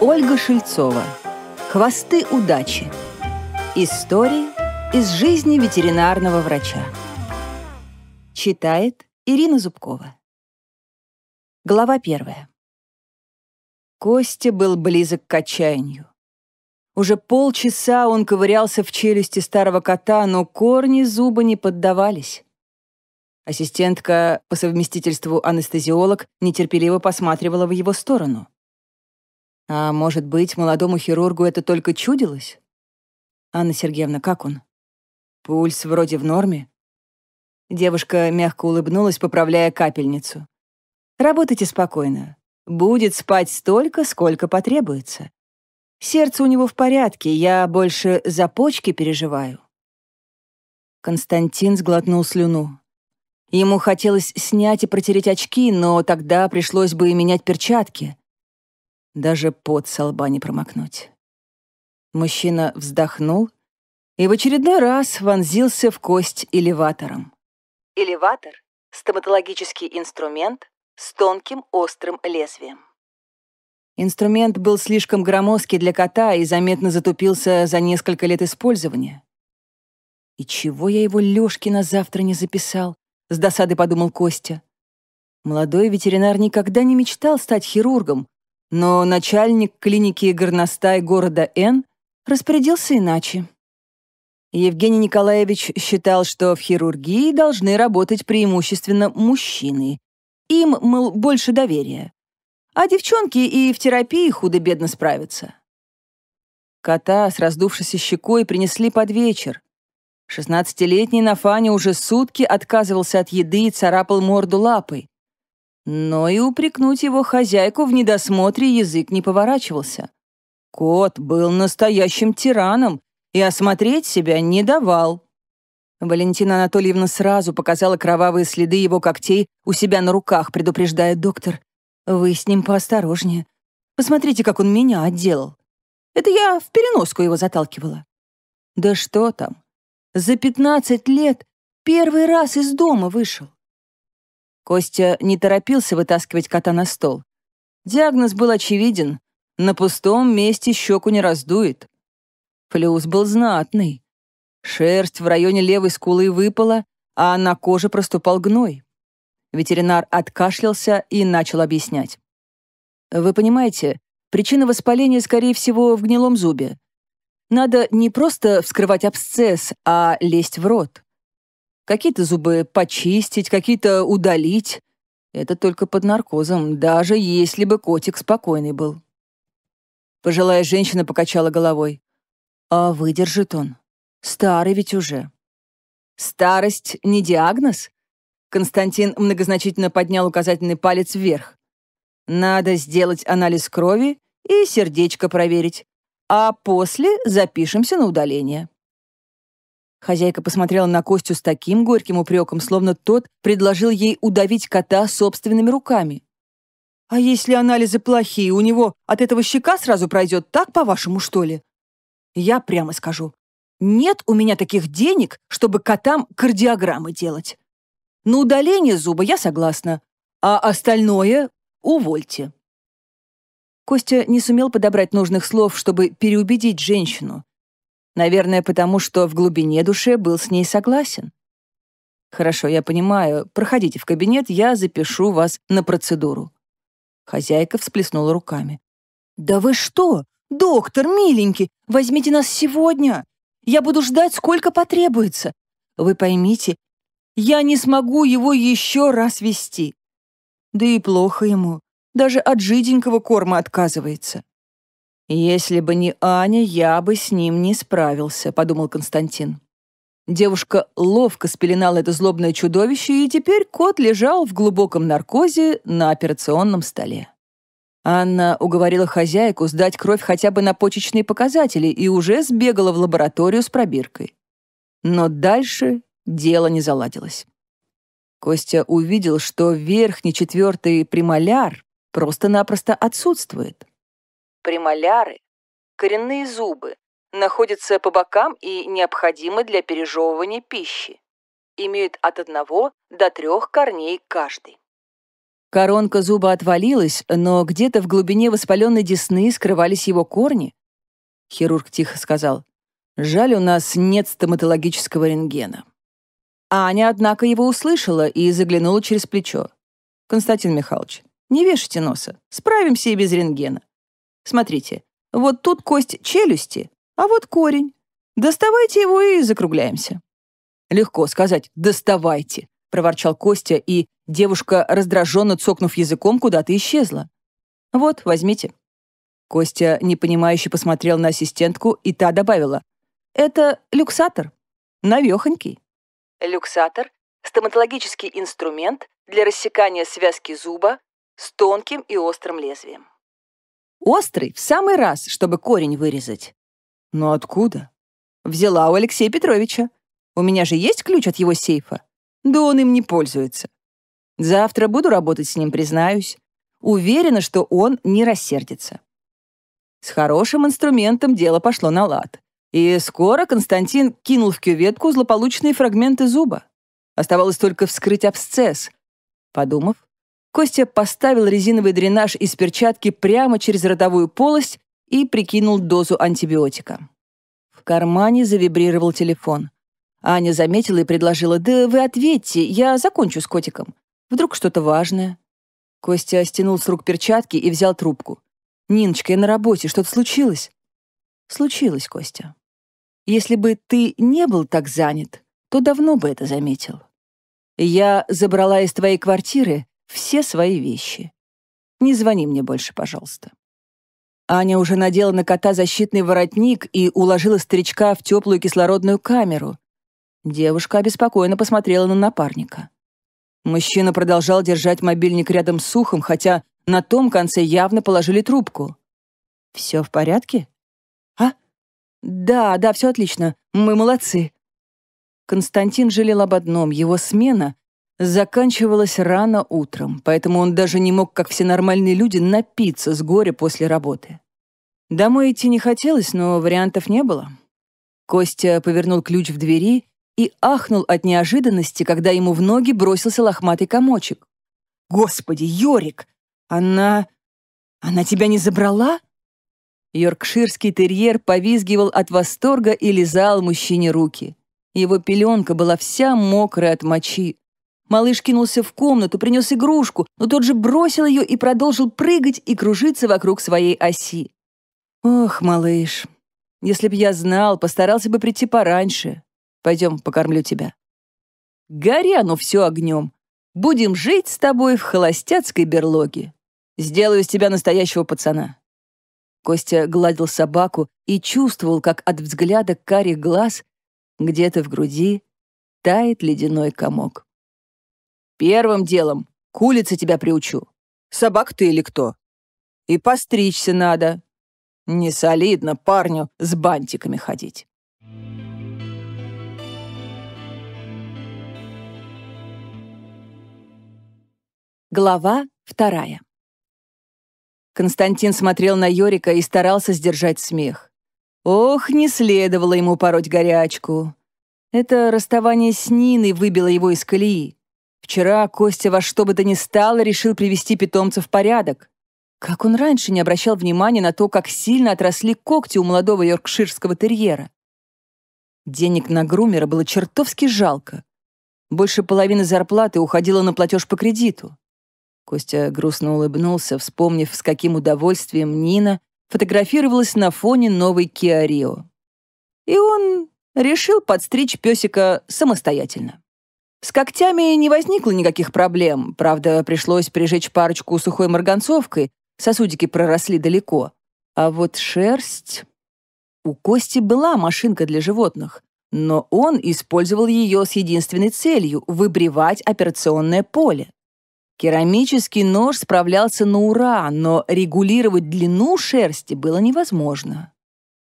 Ольга Шильцова. Хвосты удачи. Истории из жизни ветеринарного врача. Читает Ирина Зубкова. Глава первая. Костя был близок к отчаянию. Уже полчаса он ковырялся в челюсти старого кота, но корни зуба не поддавались. Ассистентка по совместительству анестезиолог нетерпеливо посматривала в его сторону. А может быть, молодому хирургу это только чудилось? Анна Сергеевна, как он? Пульс вроде в норме. Девушка мягко улыбнулась, поправляя капельницу. Работайте спокойно. Будет спать столько, сколько потребуется. Сердце у него в порядке, я больше за почки переживаю. Константин сглотнул слюну. Ему хотелось снять и протереть очки, но тогда пришлось бы и менять перчатки даже под со лба не промокнуть. Мужчина вздохнул и в очередной раз вонзился в кость элеватором. Элеватор — стоматологический инструмент с тонким острым лезвием. Инструмент был слишком громоздкий для кота и заметно затупился за несколько лет использования. «И чего я его Лёшки на завтра не записал?» — с досадой подумал Костя. Молодой ветеринар никогда не мечтал стать хирургом, но начальник клиники горностай города Н распорядился иначе. Евгений Николаевич считал, что в хирургии должны работать преимущественно мужчины. Им, мол больше доверия. А девчонки и в терапии худо-бедно справятся. Кота с раздувшейся щекой принесли под вечер. Шестнадцатилетний Нафаня уже сутки отказывался от еды и царапал морду лапой. Но и упрекнуть его хозяйку в недосмотре язык не поворачивался. Кот был настоящим тираном и осмотреть себя не давал. Валентина Анатольевна сразу показала кровавые следы его когтей у себя на руках, предупреждая доктор. «Вы с ним поосторожнее. Посмотрите, как он меня отделал. Это я в переноску его заталкивала». «Да что там? За пятнадцать лет первый раз из дома вышел. Костя не торопился вытаскивать кота на стол. Диагноз был очевиден. На пустом месте щеку не раздует. Плюс был знатный. Шерсть в районе левой скулы выпала, а на коже проступал гной. Ветеринар откашлялся и начал объяснять. «Вы понимаете, причина воспаления, скорее всего, в гнилом зубе. Надо не просто вскрывать абсцесс, а лезть в рот. Какие-то зубы почистить, какие-то удалить. Это только под наркозом, даже если бы котик спокойный был. Пожилая женщина покачала головой. А выдержит он. Старый ведь уже. Старость не диагноз? Константин многозначительно поднял указательный палец вверх. Надо сделать анализ крови и сердечко проверить. А после запишемся на удаление. Хозяйка посмотрела на Костю с таким горьким упреком, словно тот предложил ей удавить кота собственными руками. «А если анализы плохие, у него от этого щека сразу пройдет, так, по-вашему, что ли?» «Я прямо скажу. Нет у меня таких денег, чтобы котам кардиограммы делать. На удаление зуба я согласна, а остальное увольте». Костя не сумел подобрать нужных слов, чтобы переубедить женщину, Наверное, потому что в глубине души был с ней согласен. «Хорошо, я понимаю. Проходите в кабинет, я запишу вас на процедуру». Хозяйка всплеснула руками. «Да вы что? Доктор, миленький, возьмите нас сегодня. Я буду ждать, сколько потребуется. Вы поймите, я не смогу его еще раз вести. Да и плохо ему. Даже от жиденького корма отказывается. «Если бы не Аня, я бы с ним не справился», — подумал Константин. Девушка ловко спеленала это злобное чудовище, и теперь кот лежал в глубоком наркозе на операционном столе. Анна уговорила хозяйку сдать кровь хотя бы на почечные показатели и уже сбегала в лабораторию с пробиркой. Но дальше дело не заладилось. Костя увидел, что верхний четвертый премоляр просто-напросто отсутствует премоляры, коренные зубы, находятся по бокам и необходимы для пережевывания пищи. Имеют от одного до трех корней каждый. Коронка зуба отвалилась, но где-то в глубине воспаленной десны скрывались его корни. Хирург тихо сказал, «Жаль, у нас нет стоматологического рентгена». Аня, однако, его услышала и заглянула через плечо. «Константин Михайлович, не вешайте носа, справимся и без рентгена. Смотрите, вот тут кость челюсти, а вот корень. Доставайте его и закругляемся». «Легко сказать «доставайте», — проворчал Костя, и девушка, раздраженно цокнув языком, куда-то исчезла. «Вот, возьмите». Костя непонимающе посмотрел на ассистентку, и та добавила. «Это люксатор. Навехонький». Люксатор — стоматологический инструмент для рассекания связки зуба с тонким и острым лезвием. Острый в самый раз, чтобы корень вырезать. Но откуда? Взяла у Алексея Петровича. У меня же есть ключ от его сейфа. Да он им не пользуется. Завтра буду работать с ним, признаюсь. Уверена, что он не рассердится. С хорошим инструментом дело пошло на лад. И скоро Константин кинул в кюветку злополучные фрагменты зуба. Оставалось только вскрыть абсцесс. Подумав, Костя поставил резиновый дренаж из перчатки прямо через родовую полость и прикинул дозу антибиотика. В кармане завибрировал телефон. Аня заметила и предложила, «Да вы ответьте, я закончу с котиком. Вдруг что-то важное». Костя стянул с рук перчатки и взял трубку. «Ниночка, я на работе, что-то случилось?» «Случилось, Костя. Если бы ты не был так занят, то давно бы это заметил. Я забрала из твоей квартиры все свои вещи. Не звони мне больше, пожалуйста». Аня уже надела на кота защитный воротник и уложила старичка в теплую кислородную камеру. Девушка обеспокоенно посмотрела на напарника. Мужчина продолжал держать мобильник рядом с ухом, хотя на том конце явно положили трубку. «Все в порядке?» «А? Да, да, все отлично. Мы молодцы». Константин жалел об одном. Его смена Заканчивалось рано утром, поэтому он даже не мог, как все нормальные люди, напиться с горя после работы. Домой идти не хотелось, но вариантов не было. Костя повернул ключ в двери и ахнул от неожиданности, когда ему в ноги бросился лохматый комочек. «Господи, Йорик! Она... она тебя не забрала?» Йоркширский терьер повизгивал от восторга и лизал мужчине руки. Его пеленка была вся мокрая от мочи. Малыш кинулся в комнату, принес игрушку, но тот же бросил ее и продолжил прыгать и кружиться вокруг своей оси. «Ох, малыш, если б я знал, постарался бы прийти пораньше. Пойдем, покормлю тебя». «Гори оно все огнем. Будем жить с тобой в холостяцкой берлоге. Сделаю из тебя настоящего пацана». Костя гладил собаку и чувствовал, как от взгляда карих глаз где-то в груди тает ледяной комок. Первым делом к улице тебя приучу. Собак ты или кто? И постричься надо. Не солидно парню с бантиками ходить. Глава вторая. Константин смотрел на Йорика и старался сдержать смех. Ох, не следовало ему пороть горячку. Это расставание с Ниной выбило его из колеи. Вчера Костя во что бы то ни стало решил привести питомца в порядок. Как он раньше не обращал внимания на то, как сильно отросли когти у молодого йоркширского терьера. Денег на грумера было чертовски жалко. Больше половины зарплаты уходило на платеж по кредиту. Костя грустно улыбнулся, вспомнив, с каким удовольствием Нина фотографировалась на фоне новой Киарио. И он решил подстричь песика самостоятельно. С когтями не возникло никаких проблем, правда, пришлось прижечь парочку сухой марганцовкой, сосудики проросли далеко. А вот шерсть... У Кости была машинка для животных, но он использовал ее с единственной целью — выбривать операционное поле. Керамический нож справлялся на ура, но регулировать длину шерсти было невозможно.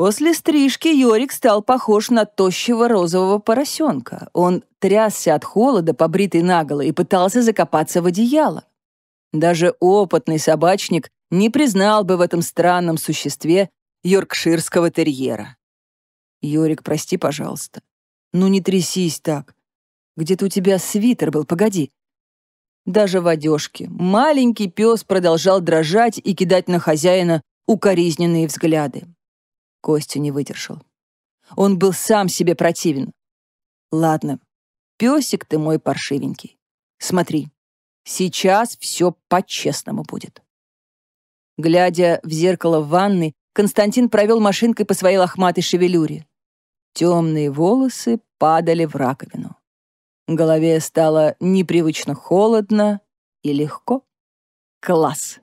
После стрижки Йорик стал похож на тощего розового поросенка. Он трясся от холода, побритый наголо, и пытался закопаться в одеяло. Даже опытный собачник не признал бы в этом странном существе йоркширского терьера. «Йорик, прости, пожалуйста. Ну не трясись так. Где-то у тебя свитер был, погоди». Даже в одежке маленький пес продолжал дрожать и кидать на хозяина укоризненные взгляды. Костю не выдержал. Он был сам себе противен. Ладно, песик ты мой паршивенький. Смотри, сейчас все по-честному будет. Глядя в зеркало в ванной, Константин провел машинкой по своей лохматой шевелюре. Темные волосы падали в раковину. Голове стало непривычно холодно и легко. Класс!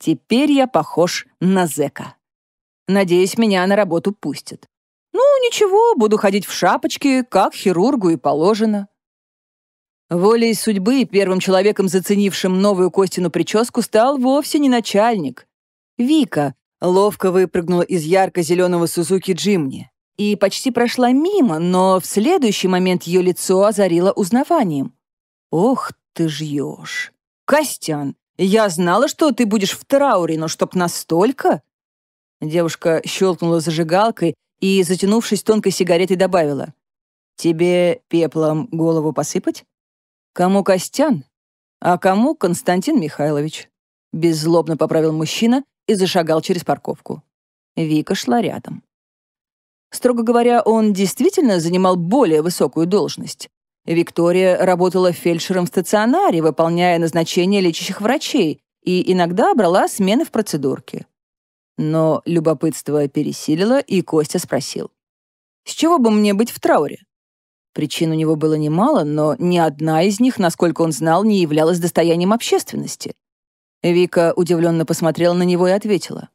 Теперь я похож на зэка. Надеюсь, меня на работу пустят. Ну, ничего, буду ходить в шапочке, как хирургу и положено. Волей судьбы первым человеком, заценившим новую Костину прическу, стал вовсе не начальник. Вика ловко выпрыгнула из ярко-зеленого Сузуки Джимни и почти прошла мимо, но в следующий момент ее лицо озарило узнаванием. «Ох ты ж ешь! Костян, я знала, что ты будешь в трауре, но чтоб настолько? Девушка щелкнула зажигалкой и, затянувшись тонкой сигаретой, добавила. «Тебе пеплом голову посыпать? Кому Костян? А кому Константин Михайлович?» Беззлобно поправил мужчина и зашагал через парковку. Вика шла рядом. Строго говоря, он действительно занимал более высокую должность. Виктория работала фельдшером в стационаре, выполняя назначения лечащих врачей, и иногда брала смены в процедурке. Но любопытство пересилило, и Костя спросил. «С чего бы мне быть в трауре?» Причин у него было немало, но ни одна из них, насколько он знал, не являлась достоянием общественности. Вика удивленно посмотрела на него и ответила.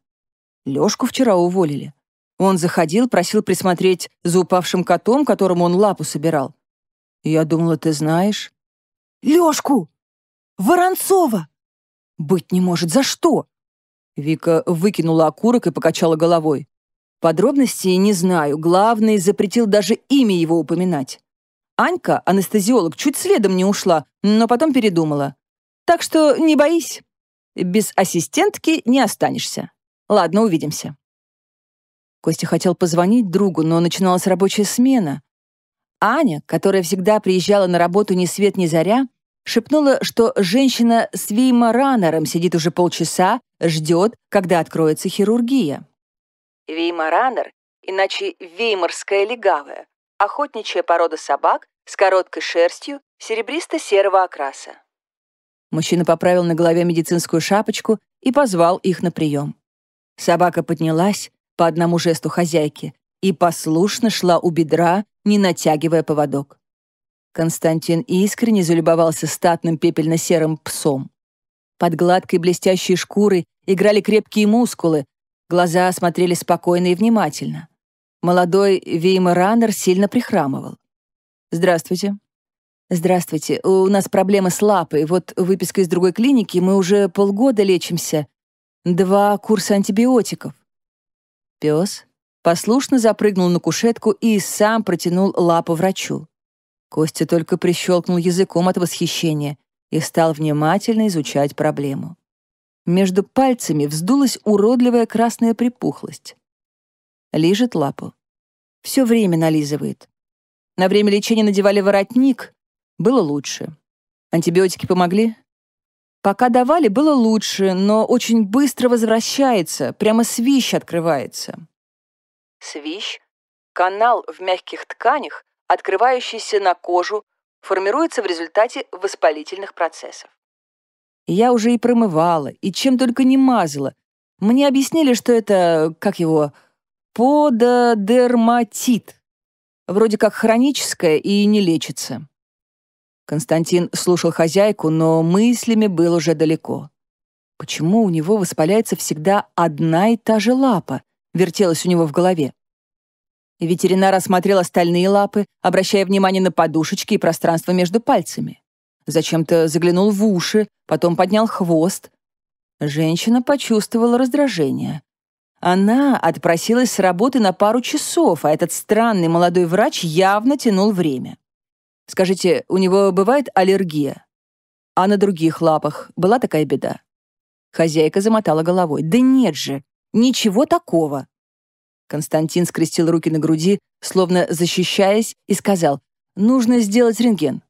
«Лёшку вчера уволили. Он заходил, просил присмотреть за упавшим котом, которому он лапу собирал. Я думала, ты знаешь». «Лёшку! Воронцова! Быть не может, за что?» Вика выкинула окурок и покачала головой. Подробностей не знаю, главный запретил даже имя его упоминать. Анька, анестезиолог, чуть следом не ушла, но потом передумала. Так что не боись. Без ассистентки не останешься. Ладно, увидимся. Костя хотел позвонить другу, но начиналась рабочая смена. Аня, которая всегда приезжала на работу ни свет ни заря, шепнула, что женщина с Веймаранером сидит уже полчаса ждет, когда откроется хирургия. Веймаранер, иначе веймарская легавая, охотничья порода собак с короткой шерстью серебристо-серого окраса. Мужчина поправил на голове медицинскую шапочку и позвал их на прием. Собака поднялась по одному жесту хозяйки и послушно шла у бедра, не натягивая поводок. Константин искренне залюбовался статным пепельно-серым псом. Под гладкой блестящей шкурой играли крепкие мускулы, глаза смотрели спокойно и внимательно. Молодой веймаранер сильно прихрамывал. «Здравствуйте». «Здравствуйте. У нас проблемы с лапой. Вот выписка из другой клиники, мы уже полгода лечимся. Два курса антибиотиков». Пес послушно запрыгнул на кушетку и сам протянул лапу врачу. Костя только прищелкнул языком от восхищения и стал внимательно изучать проблему. Между пальцами вздулась уродливая красная припухлость. Лижет лапу. Все время нализывает. На время лечения надевали воротник. Было лучше. Антибиотики помогли? Пока давали, было лучше, но очень быстро возвращается. Прямо свищ открывается. Свищ — канал в мягких тканях, открывающийся на кожу формируется в результате воспалительных процессов. Я уже и промывала, и чем только не мазала. Мне объяснили, что это, как его, пододерматит. Вроде как хроническое и не лечится. Константин слушал хозяйку, но мыслями был уже далеко. Почему у него воспаляется всегда одна и та же лапа? Вертелась у него в голове. Ветеринар осмотрел остальные лапы, обращая внимание на подушечки и пространство между пальцами. Зачем-то заглянул в уши, потом поднял хвост. Женщина почувствовала раздражение. Она отпросилась с работы на пару часов, а этот странный молодой врач явно тянул время. Скажите, у него бывает аллергия? А на других лапах была такая беда? Хозяйка замотала головой. Да нет же, ничего такого. Константин скрестил руки на груди, словно защищаясь, и сказал, «Нужно сделать рентген».